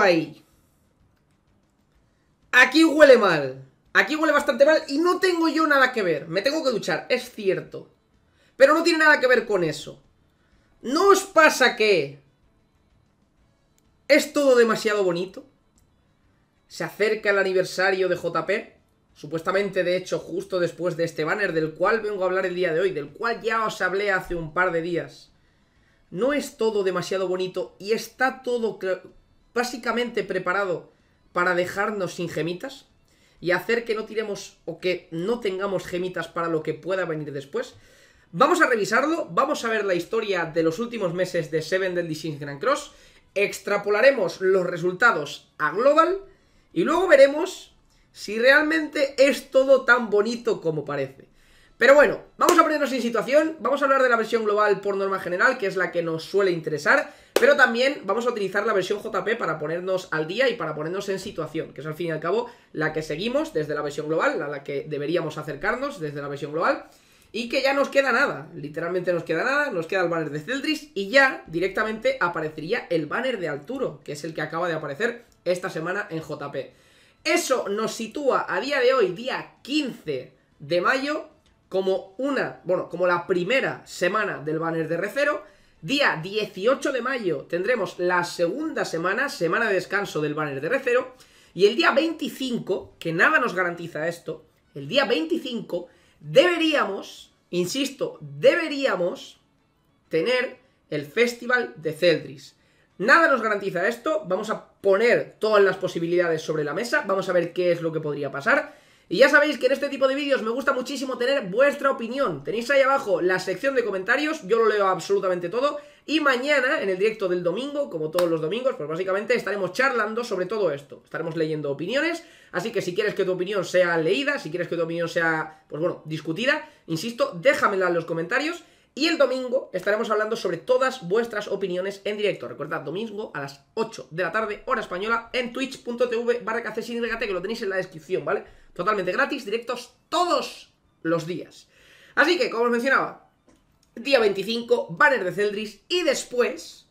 ahí. Aquí huele mal. Aquí huele bastante mal y no tengo yo nada que ver. Me tengo que duchar, es cierto. Pero no tiene nada que ver con eso. ¿No os pasa que es todo demasiado bonito? Se acerca el aniversario de JP. Supuestamente, de hecho, justo después de este banner del cual vengo a hablar el día de hoy, del cual ya os hablé hace un par de días. No es todo demasiado bonito y está todo básicamente preparado para dejarnos sin gemitas y hacer que no tiremos o que no tengamos gemitas para lo que pueda venir después. Vamos a revisarlo, vamos a ver la historia de los últimos meses de Seven del Sins Grand Cross, extrapolaremos los resultados a Global y luego veremos si realmente es todo tan bonito como parece. Pero bueno, vamos a ponernos en situación, vamos a hablar de la versión global por norma general, que es la que nos suele interesar, pero también vamos a utilizar la versión JP para ponernos al día y para ponernos en situación, que es al fin y al cabo la que seguimos desde la versión global, a la que deberíamos acercarnos desde la versión global, y que ya nos queda nada, literalmente nos queda nada, nos queda el banner de Celdris y ya directamente aparecería el banner de Alturo, que es el que acaba de aparecer esta semana en JP. Eso nos sitúa a día de hoy, día 15 de mayo, como una, bueno, como la primera semana del banner de recero. Día 18 de mayo tendremos la segunda semana, semana de descanso del banner de recero. Y el día 25, que nada nos garantiza esto, el día 25 deberíamos, insisto, deberíamos tener el Festival de Celdris. Nada nos garantiza esto, vamos a poner todas las posibilidades sobre la mesa, vamos a ver qué es lo que podría pasar. Y ya sabéis que en este tipo de vídeos me gusta muchísimo tener vuestra opinión. Tenéis ahí abajo la sección de comentarios, yo lo leo absolutamente todo. Y mañana, en el directo del domingo, como todos los domingos, pues básicamente estaremos charlando sobre todo esto. Estaremos leyendo opiniones, así que si quieres que tu opinión sea leída, si quieres que tu opinión sea, pues bueno, discutida, insisto, déjamela en los comentarios. Y el domingo estaremos hablando sobre todas vuestras opiniones en directo. Recordad, domingo a las 8 de la tarde, hora española, en twitch.tv barra que lo tenéis en la descripción, ¿vale? totalmente gratis, directos todos los días. Así que, como os mencionaba, día 25, banner de Celdris y después...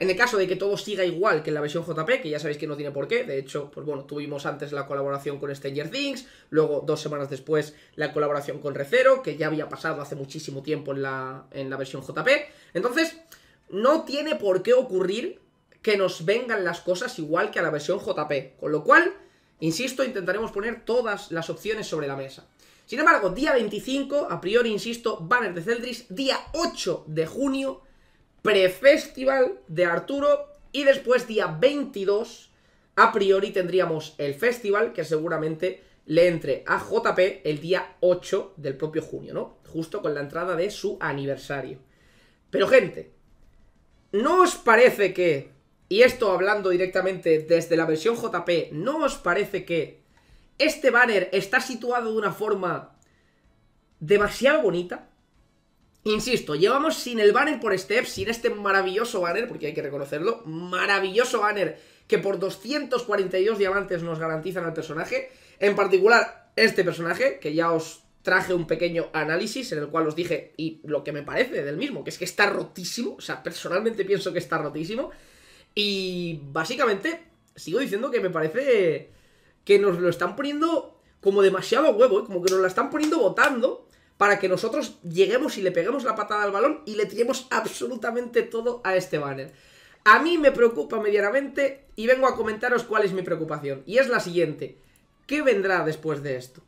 En el caso de que todo siga igual que en la versión JP, que ya sabéis que no tiene por qué, de hecho, pues bueno, tuvimos antes la colaboración con Stranger Things, luego dos semanas después la colaboración con Recero, que ya había pasado hace muchísimo tiempo en la, en la versión JP. Entonces, no tiene por qué ocurrir que nos vengan las cosas igual que a la versión JP, con lo cual Insisto, intentaremos poner todas las opciones sobre la mesa. Sin embargo, día 25, a priori, insisto, banner de Celdris, día 8 de junio, pre-festival de Arturo y después día 22, a priori, tendríamos el festival que seguramente le entre a JP el día 8 del propio junio, ¿no? Justo con la entrada de su aniversario. Pero gente, ¿no os parece que y esto hablando directamente desde la versión JP, ¿no os parece que este banner está situado de una forma demasiado bonita? Insisto, llevamos sin el banner por steps, sin este maravilloso banner, porque hay que reconocerlo, maravilloso banner que por 242 diamantes nos garantizan al personaje, en particular este personaje, que ya os traje un pequeño análisis en el cual os dije y lo que me parece del mismo, que es que está rotísimo, o sea, personalmente pienso que está rotísimo, y básicamente, sigo diciendo que me parece que nos lo están poniendo como demasiado huevo, ¿eh? como que nos la están poniendo votando para que nosotros lleguemos y le peguemos la patada al balón y le tiremos absolutamente todo a este banner. A mí me preocupa medianamente y vengo a comentaros cuál es mi preocupación. Y es la siguiente. ¿Qué vendrá después de esto?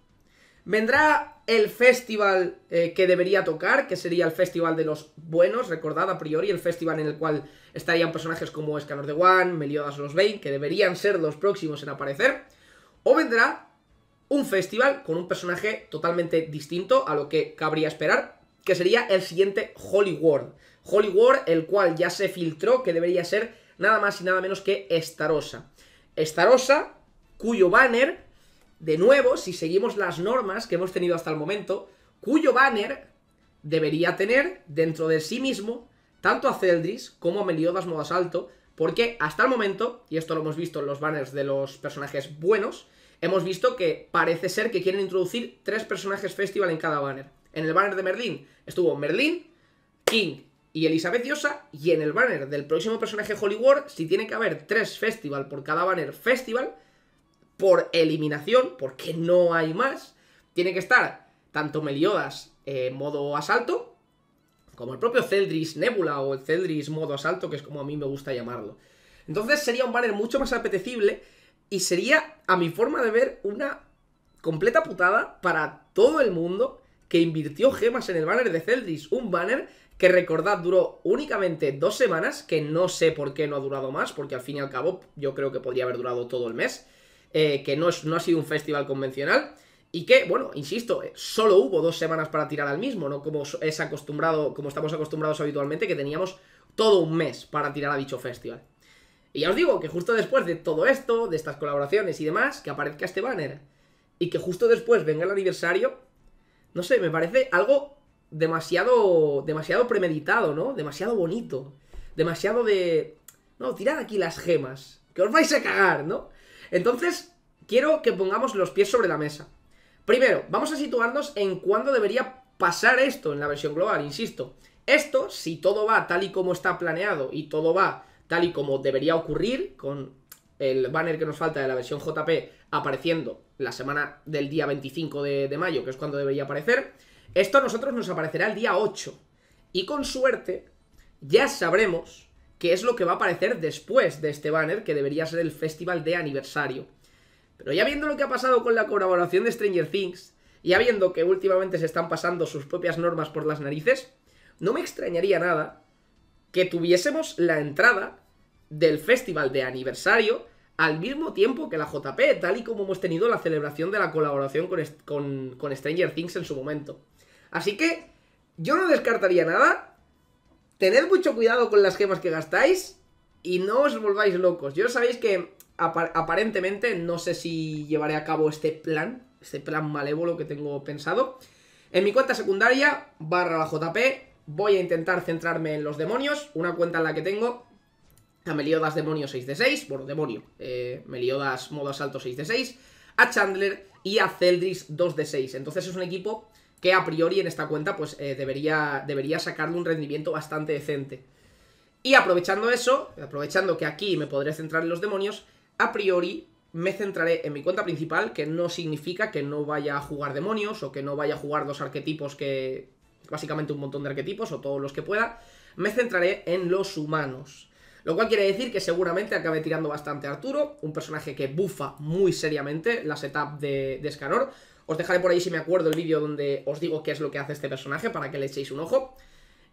Vendrá el festival eh, que debería tocar, que sería el festival de los buenos, recordad a priori, el festival en el cual estarían personajes como Escanor de One, Meliodas los Bane, que deberían ser los próximos en aparecer. O vendrá un festival con un personaje totalmente distinto a lo que cabría esperar, que sería el siguiente Holy World. Holy World, el cual ya se filtró que debería ser nada más y nada menos que Starosa. Starosa, cuyo banner de nuevo, si seguimos las normas que hemos tenido hasta el momento, cuyo banner debería tener dentro de sí mismo tanto a Celdris como a Meliodas Modas asalto, porque hasta el momento, y esto lo hemos visto en los banners de los personajes buenos, hemos visto que parece ser que quieren introducir tres personajes festival en cada banner. En el banner de Merlín estuvo Merlín, King y Elizabeth Yosa, y en el banner del próximo personaje Holy War, si tiene que haber tres festival por cada banner festival, por eliminación, porque no hay más, tiene que estar tanto Meliodas en eh, modo asalto, como el propio Celdris Nebula o el Celdris modo asalto, que es como a mí me gusta llamarlo. Entonces sería un banner mucho más apetecible y sería, a mi forma de ver, una completa putada para todo el mundo que invirtió gemas en el banner de Celdris. Un banner que recordad duró únicamente dos semanas, que no sé por qué no ha durado más, porque al fin y al cabo yo creo que podría haber durado todo el mes. Eh, que no, no ha sido un festival convencional. Y que, bueno, insisto, eh, solo hubo dos semanas para tirar al mismo, no como es acostumbrado, como estamos acostumbrados habitualmente, que teníamos todo un mes para tirar a dicho festival. Y ya os digo que justo después de todo esto, de estas colaboraciones y demás, que aparezca este banner y que justo después venga el aniversario, no sé, me parece algo demasiado demasiado premeditado, ¿no? Demasiado bonito, demasiado de no, tirad aquí las gemas, que os vais a cagar, ¿no? Entonces, quiero que pongamos los pies sobre la mesa. Primero, vamos a situarnos en cuándo debería pasar esto en la versión global, insisto. Esto, si todo va tal y como está planeado y todo va tal y como debería ocurrir, con el banner que nos falta de la versión JP apareciendo la semana del día 25 de, mayo, que es cuando debería aparecer, esto a nosotros nos aparecerá el día 8. Y con suerte, ya sabremos que es lo que va a aparecer después de este banner, que debería ser el festival de aniversario. Pero ya viendo lo que ha pasado con la colaboración de Stranger Things, y ya viendo que últimamente se están pasando sus propias normas por las narices, no me extrañaría nada que tuviésemos la entrada del festival de aniversario al mismo tiempo que la JP, tal y como hemos tenido la celebración de la colaboración con Stranger Things en su momento. Así que yo no descartaría nada Tened mucho cuidado con las gemas que gastáis y no os volváis locos. Yo sabéis que aparentemente no sé si llevaré a cabo este plan, este plan malévolo que tengo pensado. En mi cuenta secundaria, barra la JP, voy a intentar centrarme en los demonios, una cuenta en la que tengo a Meliodas Demonio 6 de 6, bueno, demonio, eh, Meliodas modo asalto 6 de 6, a Chandler y a Celdris 2 de 6. Entonces es un equipo que a priori en esta cuenta pues eh, debería, debería sacarle un rendimiento bastante decente. Y aprovechando eso, aprovechando que aquí me podré centrar en los demonios, a priori me centraré en mi cuenta principal, que no significa que no vaya a jugar demonios o que no vaya a jugar dos arquetipos que... básicamente un montón de arquetipos o todos los que pueda, me centraré en los humanos. Lo cual quiere decir que seguramente acabe tirando bastante a Arturo, un personaje que bufa muy seriamente la setup de, de os dejaré por ahí si me acuerdo el vídeo donde os digo qué es lo que hace este personaje para que le echéis un ojo.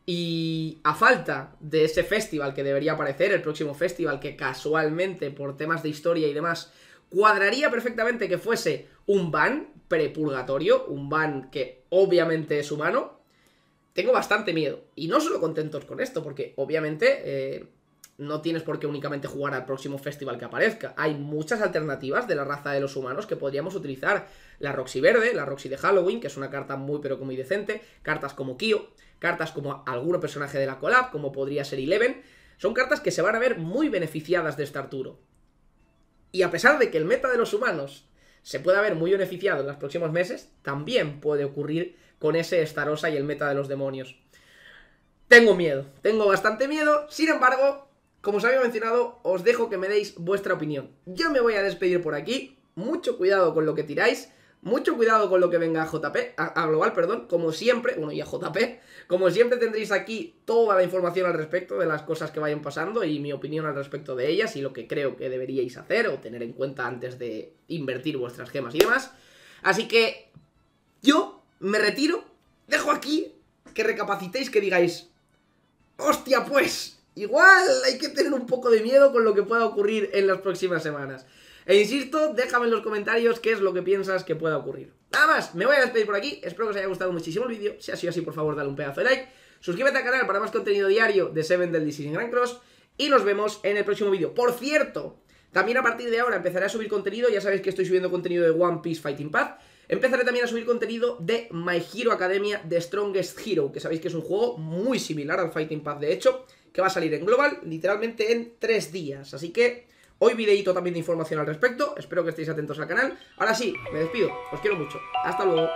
Y a falta de ese festival que debería aparecer, el próximo festival que casualmente por temas de historia y demás cuadraría perfectamente que fuese un ban prepurgatorio, un ban que obviamente es humano, tengo bastante miedo. Y no solo contentos con esto, porque obviamente eh, no tienes por qué únicamente jugar al próximo festival que aparezca. Hay muchas alternativas de la raza de los humanos que podríamos utilizar. La Roxy Verde, la Roxy de Halloween, que es una carta muy pero muy decente. Cartas como Kyo, cartas como algún personaje de la collab, como podría ser Eleven. Son cartas que se van a ver muy beneficiadas de este Arturo. Y a pesar de que el meta de los humanos se pueda ver muy beneficiado en los próximos meses, también puede ocurrir con ese Starosa y el meta de los demonios. Tengo miedo, tengo bastante miedo, sin embargo, como os había mencionado, os dejo que me deis vuestra opinión. Yo me voy a despedir por aquí. Mucho cuidado con lo que tiráis. Mucho cuidado con lo que venga a JP, a, Global, perdón, como siempre, bueno, y a JP, como siempre tendréis aquí toda la información al respecto de las cosas que vayan pasando y mi opinión al respecto de ellas y lo que creo que deberíais hacer o tener en cuenta antes de invertir vuestras gemas y demás. Así que yo me retiro, dejo aquí que recapacitéis, que digáis, hostia pues, igual hay que tener un poco de miedo con lo que pueda ocurrir en las próximas semanas. E insisto, déjame en los comentarios qué es lo que piensas que pueda ocurrir. Nada más, me voy a despedir por aquí, espero que os haya gustado muchísimo el vídeo, si ha sido así por favor dale un pedazo de like, suscríbete al canal para más contenido diario de Seven del Disney Grand Cross y nos vemos en el próximo vídeo. Por cierto, también a partir de ahora empezaré a subir contenido, ya sabéis que estoy subiendo contenido de One Piece Fighting Path, Empezaré también a subir contenido de My Hero Academia The Strongest Hero, que sabéis que es un juego muy similar al Fighting Path, de hecho, que va a salir en global literalmente en tres días. Así que hoy videito también de información al respecto. Espero que estéis atentos al canal. Ahora sí, me despido. Os quiero mucho. Hasta luego.